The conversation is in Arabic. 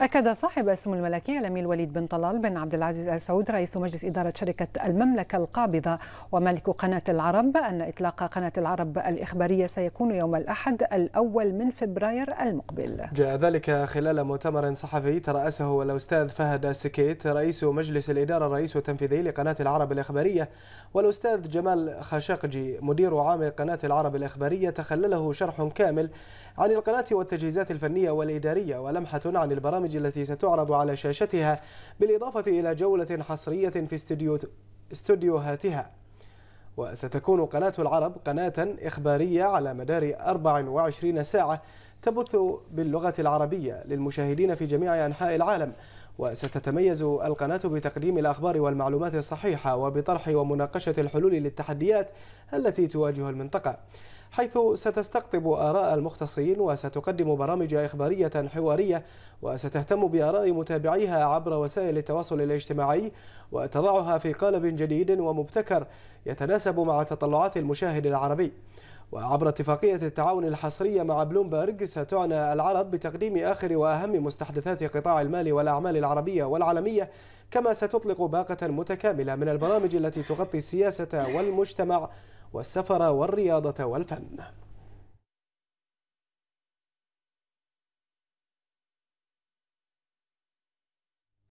أكد صاحب السمو الملكي الأمير الوليد بن طلال بن عبد العزيز آل سعود رئيس مجلس إدارة شركة المملكة القابضة ومالك قناة العرب أن إطلاق قناة العرب الإخبارية سيكون يوم الأحد الأول من فبراير المقبل جاء ذلك خلال مؤتمر صحفي ترأسه الأستاذ فهد السكيت رئيس مجلس الإدارة الرئيس التنفيذي لقناة العرب الإخبارية والأستاذ جمال خاشقجي مدير عام قناة العرب الإخبارية تخلله شرح كامل عن القناة والتجهيزات الفنية والإدارية ولمحة عن البرامج البرامج التي ستعرض على شاشتها بالإضافة إلى جولة حصرية في استوديو استوديوهاتها وستكون قناة العرب قناة إخبارية على مدار 24 ساعة تبث باللغة العربية للمشاهدين في جميع أنحاء العالم وستتميز القناة بتقديم الأخبار والمعلومات الصحيحة وبطرح ومناقشة الحلول للتحديات التي تواجه المنطقة حيث ستستقطب آراء المختصين وستقدم برامج إخبارية حوارية وستهتم بآراء متابعيها عبر وسائل التواصل الاجتماعي وتضعها في قالب جديد ومبتكر يتناسب مع تطلعات المشاهد العربي وعبر اتفاقية التعاون الحصرية مع بلومبرغ ستعنى العرب بتقديم آخر وأهم مستحدثات قطاع المال والأعمال العربية والعالمية كما ستطلق باقة متكاملة من البرامج التي تغطي السياسة والمجتمع والسفر والرياضة والفن